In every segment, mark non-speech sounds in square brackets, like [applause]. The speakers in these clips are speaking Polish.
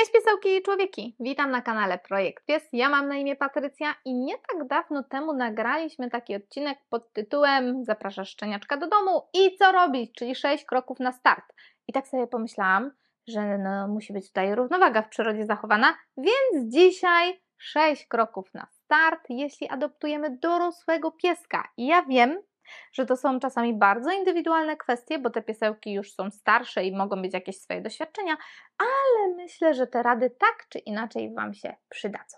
Cześć piesełki i człowieki! Witam na kanale Projekt Pies. Ja mam na imię Patrycja i nie tak dawno temu nagraliśmy taki odcinek pod tytułem Zapraszasz szczeniaczka do domu i co robić, czyli 6 kroków na start. I tak sobie pomyślałam, że no, musi być tutaj równowaga w przyrodzie zachowana, więc dzisiaj 6 kroków na start, jeśli adoptujemy dorosłego pieska. I ja wiem, że to są czasami bardzo indywidualne kwestie, bo te piesełki już są starsze i mogą mieć jakieś swoje doświadczenia, ale myślę, że te rady tak czy inaczej Wam się przydadzą.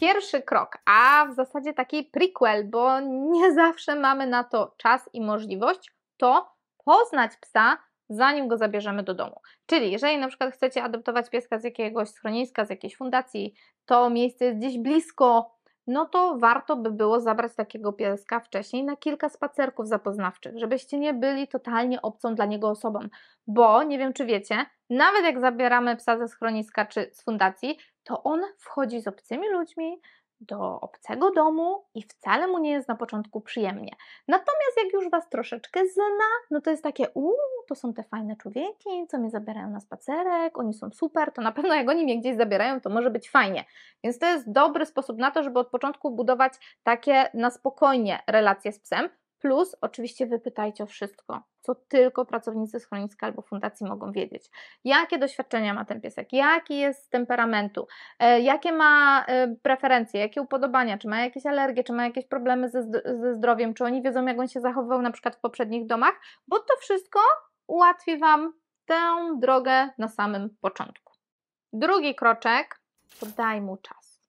pierwszy krok, a w zasadzie taki prequel, bo nie zawsze mamy na to czas i możliwość, to poznać psa zanim go zabierzemy do domu. Czyli jeżeli na przykład chcecie adoptować pieska z jakiegoś schroniska, z jakiejś fundacji, to miejsce jest gdzieś blisko, no to warto by było zabrać takiego pieska wcześniej na kilka spacerków zapoznawczych, żebyście nie byli totalnie obcą dla niego osobą. Bo nie wiem, czy wiecie, nawet jak zabieramy psa ze schroniska czy z fundacji, to on wchodzi z obcymi ludźmi, do obcego domu i wcale mu nie jest na początku przyjemnie. Natomiast jak już Was troszeczkę zna, no to jest takie, uuu, to są te fajne człowieki, co mnie zabierają na spacerek, oni są super, to na pewno jak oni mnie gdzieś zabierają, to może być fajnie. Więc to jest dobry sposób na to, żeby od początku budować takie na spokojnie relacje z psem, Plus oczywiście wypytajcie o wszystko, co tylko pracownicy schroniska albo fundacji mogą wiedzieć. Jakie doświadczenia ma ten piesek, jaki jest z temperamentu, e, jakie ma e, preferencje, jakie upodobania, czy ma jakieś alergie, czy ma jakieś problemy ze, ze zdrowiem, czy oni wiedzą, jak on się zachowywał na przykład w poprzednich domach, bo to wszystko ułatwi Wam tę drogę na samym początku. Drugi kroczek to daj mu czas.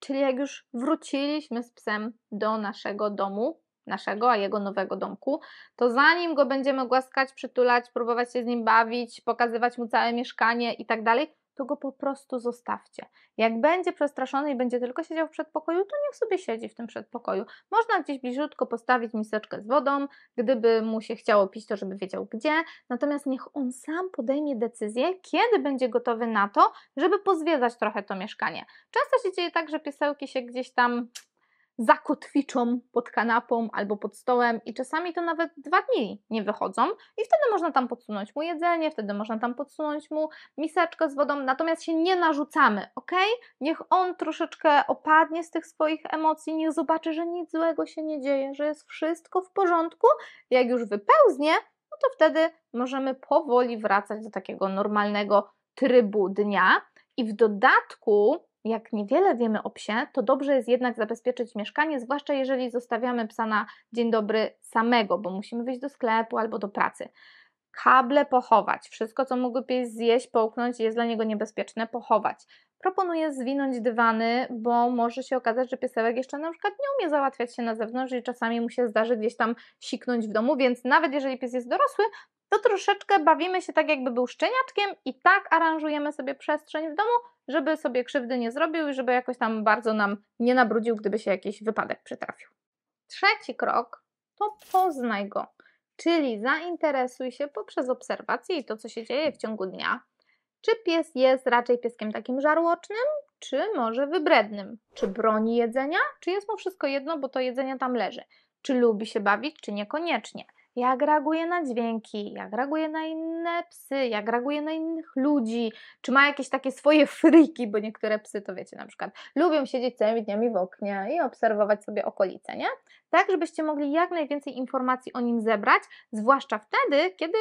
Czyli jak już wróciliśmy z psem do naszego domu, naszego, a jego nowego domku, to zanim go będziemy głaskać, przytulać, próbować się z nim bawić, pokazywać mu całe mieszkanie i tak dalej, to go po prostu zostawcie. Jak będzie przestraszony i będzie tylko siedział w przedpokoju, to niech sobie siedzi w tym przedpokoju. Można gdzieś bliżutko postawić miseczkę z wodą, gdyby mu się chciało pić, to żeby wiedział gdzie. Natomiast niech on sam podejmie decyzję, kiedy będzie gotowy na to, żeby pozwiedzać trochę to mieszkanie. Często się dzieje tak, że piesełki się gdzieś tam zakotwiczą pod kanapą albo pod stołem i czasami to nawet dwa dni nie wychodzą i wtedy można tam podsunąć mu jedzenie, wtedy można tam podsunąć mu miseczkę z wodą, natomiast się nie narzucamy, ok? Niech on troszeczkę opadnie z tych swoich emocji, niech zobaczy, że nic złego się nie dzieje, że jest wszystko w porządku, jak już wypełznie, no to wtedy możemy powoli wracać do takiego normalnego trybu dnia i w dodatku jak niewiele wiemy o psie, to dobrze jest jednak zabezpieczyć mieszkanie, zwłaszcza jeżeli zostawiamy psa na dzień dobry samego, bo musimy wyjść do sklepu albo do pracy. Kable pochować, wszystko co mógłby pies zjeść, połknąć jest dla niego niebezpieczne, pochować. Proponuję zwinąć dywany, bo może się okazać, że piesełek jeszcze na przykład nie umie załatwiać się na zewnątrz i czasami mu się zdarzy gdzieś tam siknąć w domu, więc nawet jeżeli pies jest dorosły, to troszeczkę bawimy się tak jakby był szczeniaczkiem i tak aranżujemy sobie przestrzeń w domu, żeby sobie krzywdy nie zrobił i żeby jakoś tam bardzo nam nie nabrudził, gdyby się jakiś wypadek przytrafił. Trzeci krok to poznaj go, czyli zainteresuj się poprzez obserwację i to, co się dzieje w ciągu dnia. Czy pies jest raczej pieskiem takim żarłocznym, czy może wybrednym? Czy broni jedzenia, czy jest mu wszystko jedno, bo to jedzenie tam leży? Czy lubi się bawić, czy niekoniecznie? jak reaguje na dźwięki, jak reaguje na inne psy, jak reaguje na innych ludzi, czy ma jakieś takie swoje [laughs] fryki, bo niektóre psy to wiecie na przykład, lubią siedzieć całymi dniami w oknie i obserwować sobie okolice, nie? Tak, żebyście mogli jak najwięcej informacji o nim zebrać, zwłaszcza wtedy, kiedy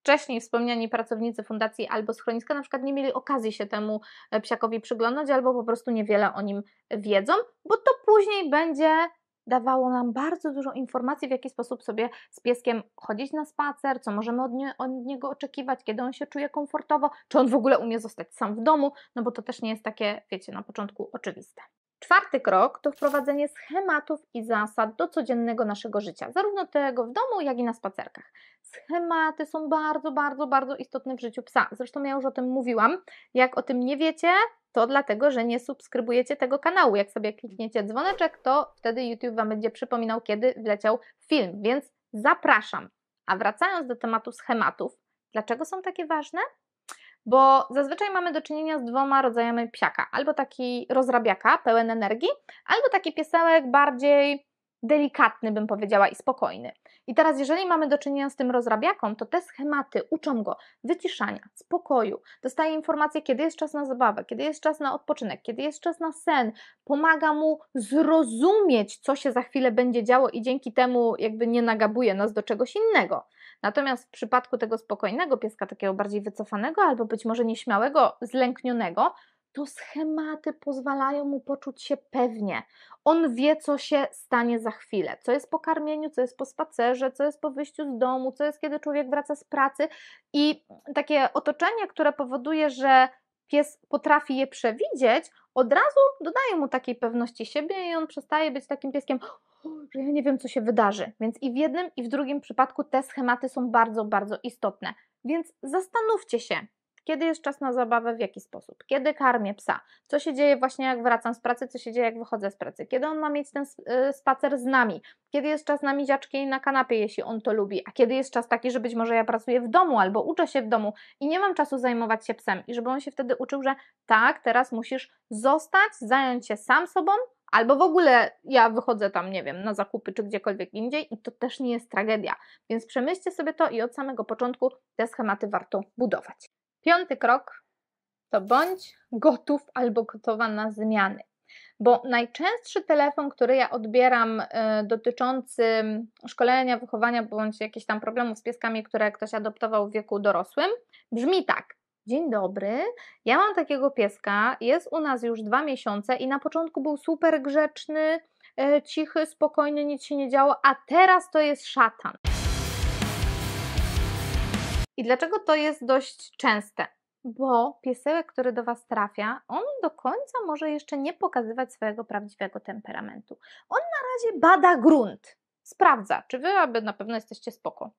wcześniej wspomniani pracownicy fundacji albo schroniska na przykład nie mieli okazji się temu e, psiakowi przyglądać albo po prostu niewiele o nim wiedzą, bo to później będzie dawało nam bardzo dużo informacji, w jaki sposób sobie z pieskiem chodzić na spacer, co możemy od, nie, od, niego oczekiwać, kiedy on się czuje komfortowo, czy on w ogóle umie zostać sam w domu, no bo to też nie jest takie, wiecie, na początku oczywiste. Czwarty krok to wprowadzenie schematów i zasad do codziennego naszego życia, zarówno tego w domu, jak i na spacerkach. Schematy są bardzo, bardzo, bardzo istotne w życiu psa. Zresztą ja już o tym mówiłam. Jak o tym nie wiecie, to dlatego, że nie subskrybujecie tego kanału. Jak sobie klikniecie dzwoneczek, to wtedy YouTube Wam będzie przypominał, kiedy wleciał film, więc zapraszam. A wracając do tematu schematów, dlaczego są takie ważne? Bo zazwyczaj mamy do czynienia z dwoma rodzajami psiaka. Albo taki rozrabiaka, pełen energii, albo taki piesełek bardziej delikatny, bym powiedziała, i spokojny. I teraz, jeżeli mamy do czynienia z tym rozrabiaką, to te schematy uczą go wyciszania, spokoju, dostaje informacje, kiedy jest czas na zabawę, kiedy jest czas na odpoczynek, kiedy jest czas na sen, pomaga mu zrozumieć, co się za chwilę będzie działo i dzięki temu jakby nie nagabuje nas do czegoś innego. Natomiast w przypadku tego spokojnego pieska, takiego bardziej wycofanego albo być może nieśmiałego, zlęknionego, to schematy pozwalają mu poczuć się pewnie. On wie, co się stanie za chwilę, co jest po karmieniu, co jest po spacerze, co jest po wyjściu z domu, co jest, kiedy człowiek wraca z pracy i takie otoczenie, które powoduje, że pies potrafi je przewidzieć, od razu dodaje mu takiej pewności siebie i on przestaje być takim pieskiem, że ja nie wiem, co się wydarzy. Więc i w jednym, i w drugim przypadku te schematy są bardzo, bardzo istotne. Więc zastanówcie się, kiedy jest czas na zabawę, w jaki sposób? Kiedy karmię psa? Co się dzieje właśnie jak wracam z pracy? Co się dzieje jak wychodzę z pracy? Kiedy on ma mieć ten y, spacer z nami? Kiedy jest czas na miziaczki i na kanapie, jeśli on to lubi? A kiedy jest czas taki, że być może ja pracuję w domu albo uczę się w domu i nie mam czasu zajmować się psem? I żeby on się wtedy uczył, że tak, teraz musisz zostać, zająć się sam sobą, Albo w ogóle ja wychodzę tam, nie wiem, na zakupy czy gdziekolwiek indziej i to też nie jest tragedia. Więc przemyślcie sobie to i od samego początku te schematy warto budować. Piąty krok to bądź gotów albo gotowa na zmiany. Bo najczęstszy telefon, który ja odbieram y, dotyczący szkolenia, wychowania bądź jakichś tam problemów z pieskami, które ktoś adoptował w wieku dorosłym, brzmi tak. Dzień dobry, ja mam takiego pieska, jest u nas już dwa miesiące i na początku był super grzeczny, y, cichy, spokojny, nic się nie działo, a teraz to jest szatan. I dlaczego to jest dość częste? Bo piesełek, który do Was trafia, on do końca może jeszcze nie pokazywać swojego prawdziwego temperamentu. On na razie bada grunt, sprawdza, czy Wy aby na pewno jesteście spoko.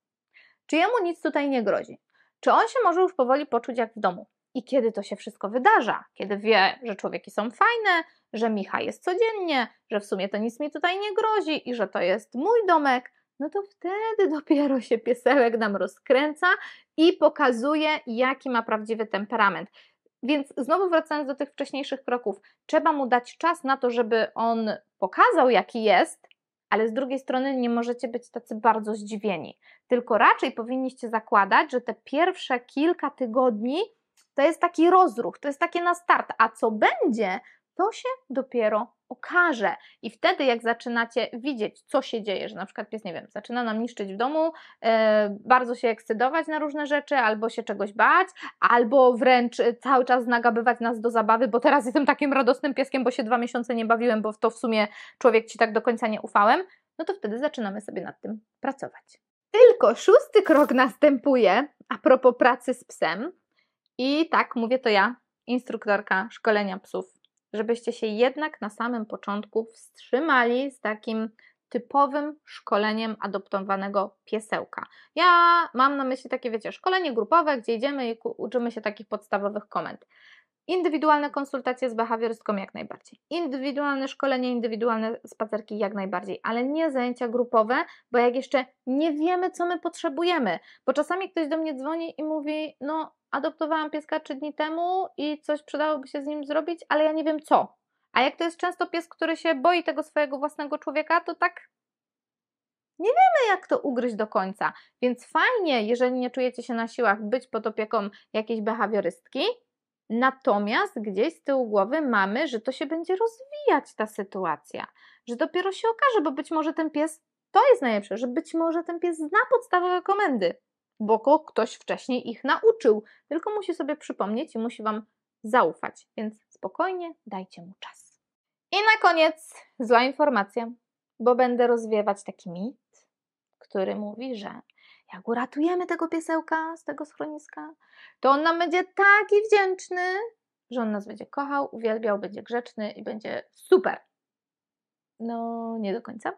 Czy jemu nic tutaj nie grozi? Czy on się może już powoli poczuć jak w domu? I kiedy to się wszystko wydarza? Kiedy wie, że człowieki są fajne, że Micha jest codziennie, że w sumie to nic mi tutaj nie grozi i że to jest mój domek, no to wtedy dopiero się piesełek nam rozkręca i pokazuje, jaki ma prawdziwy temperament. Więc znowu wracając do tych wcześniejszych kroków, trzeba mu dać czas na to, żeby on pokazał, jaki jest, ale z drugiej strony nie możecie być tacy bardzo zdziwieni. Tylko raczej powinniście zakładać, że te pierwsze kilka tygodni to jest taki rozruch, to jest takie na start, a co będzie, to się dopiero okaże. I wtedy, jak zaczynacie widzieć, co się dzieje, że na przykład pies, nie wiem, zaczyna nam niszczyć w domu, yy, bardzo się ekscytować na różne rzeczy, albo się czegoś bać, albo wręcz e, cały czas nagabywać nas do zabawy, bo teraz jestem takim radosnym pieskiem, bo się dwa miesiące nie bawiłem, bo w to w sumie człowiek ci tak do końca nie ufałem, no to wtedy zaczynamy sobie nad tym pracować. Tylko szósty krok następuje a propos pracy z psem. I tak mówię to ja, instruktorka szkolenia psów żebyście się jednak na samym początku wstrzymali z takim typowym szkoleniem adoptowanego piesełka. Ja mam na myśli takie, wiecie, szkolenie grupowe, gdzie idziemy i uczymy się takich podstawowych komend. Indywidualne konsultacje z behawiorystką jak najbardziej. Indywidualne szkolenie, indywidualne spacerki jak najbardziej, ale nie zajęcia grupowe, bo jak jeszcze nie wiemy, co my potrzebujemy, bo czasami ktoś do mnie dzwoni i mówi: No, adoptowałam pieska trzy dni temu i coś przydałoby się z nim zrobić, ale ja nie wiem co. A jak to jest często pies, który się boi tego swojego własnego człowieka, to tak nie wiemy, jak to ugryźć do końca. Więc fajnie, jeżeli nie czujecie się na siłach być pod opieką jakiejś behawiorystki, Natomiast gdzieś z tyłu głowy mamy, że to się będzie rozwijać ta sytuacja, że dopiero się okaże, bo być może ten pies to jest najlepsze, że być może ten pies zna podstawowe komendy bo ktoś wcześniej ich nauczył, tylko musi sobie przypomnieć i musi Wam zaufać, więc spokojnie dajcie mu czas. I na koniec zła informacja, bo będę rozwiewać taki mit, który mówi, że jak uratujemy tego piesełka z tego schroniska, to on nam będzie taki wdzięczny, że on nas będzie kochał, uwielbiał, będzie grzeczny i będzie super. No, nie do końca.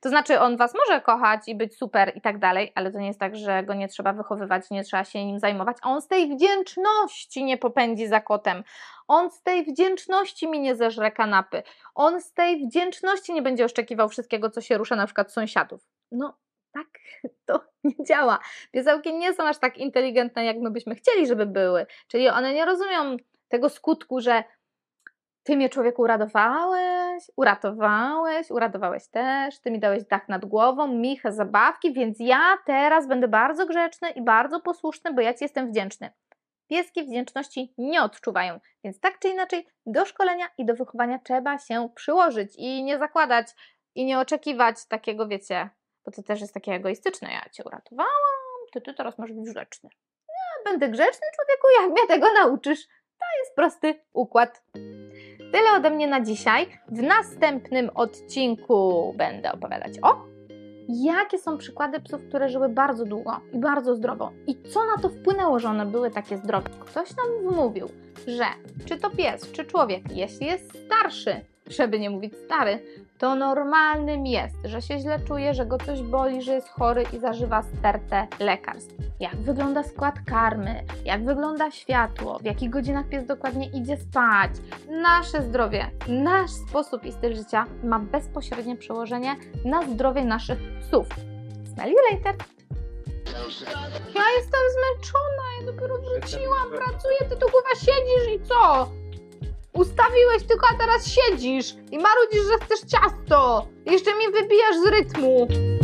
To znaczy, on was może kochać i być super i tak dalej, ale to nie jest tak, że go nie trzeba wychowywać, nie trzeba się nim zajmować, a on z tej wdzięczności nie popędzi za kotem. On z tej wdzięczności mi nie zeżre kanapy. On z tej wdzięczności nie będzie oszczekiwał wszystkiego, co się rusza, na przykład sąsiadów. No, tak [laughs] to nie działa. Piesełki nie są aż tak inteligentne, jak my byśmy chcieli, żeby były. Czyli one nie rozumią tego skutku, że ty mnie człowieku uradowałeś uratowałeś, uratowałeś, uratowałeś też, ty mi dałeś dach nad głową, Micha zabawki, więc ja teraz będę bardzo grzeczny i bardzo posłuszny, bo ja ci jestem wdzięczny. Pieski wdzięczności nie odczuwają, więc tak czy inaczej do szkolenia i do wychowania trzeba się przyłożyć i nie zakładać i nie oczekiwać takiego, wiecie, bo to też jest takie egoistyczne, ja cię uratowałam, to ty teraz możesz być grzeczny. Ja będę grzeczny człowieku, jak mnie tego nauczysz. To jest prosty układ. Tyle ode mnie na dzisiaj. W następnym odcinku będę opowiadać o jakie są przykłady psów, które żyły bardzo długo i bardzo zdrowo i co na to wpłynęło, że one były takie zdrowe. Ktoś nam mówił, że czy to pies, czy człowiek, jeśli jest starszy, żeby nie mówić stary, to normalnym jest, że się źle czuje, że go coś boli, że jest chory i zażywa stertę lekarstw. Jak wygląda skład karmy, jak wygląda światło, w jakich godzinach pies dokładnie idzie spać. Nasze zdrowie, nasz sposób i styl życia ma bezpośrednie przełożenie na zdrowie naszych psów. Smell you later! Ja jestem zmęczona, ja dopiero wróciłam, pracuję, ty tu kurwa siedzisz i co? Ustawiłeś tylko, a teraz siedzisz i marudzisz, że chcesz ciasto. Jeszcze mi wybijasz z rytmu.